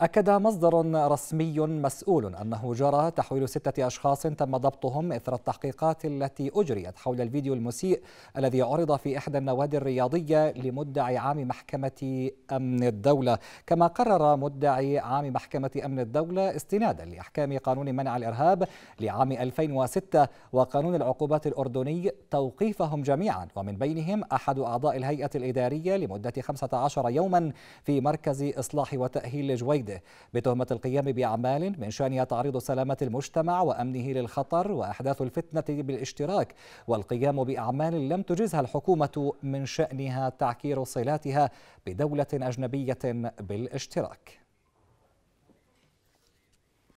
أكد مصدر رسمي مسؤول أنه جرى تحويل ستة أشخاص تم ضبطهم إثر التحقيقات التي أجريت حول الفيديو المسيء الذي عرض في إحدى النوادي الرياضية لمدعي عام محكمة أمن الدولة كما قرر مدعي عام محكمة أمن الدولة استنادا لأحكام قانون منع الإرهاب لعام 2006 وقانون العقوبات الأردني توقيفهم جميعا ومن بينهم أحد أعضاء الهيئة الإدارية لمدة 15 يوما في مركز إصلاح وتأهيل جويد التهديد بتهمة القيام بأعمال من شأنها تعريض سلامة المجتمع وأمنه للخطر وأحداث الفتنة بالاشتراك والقيام بأعمال لم تجزها الحكومة من شأنها تعكير صلاتها بدولة أجنبية بالاشتراك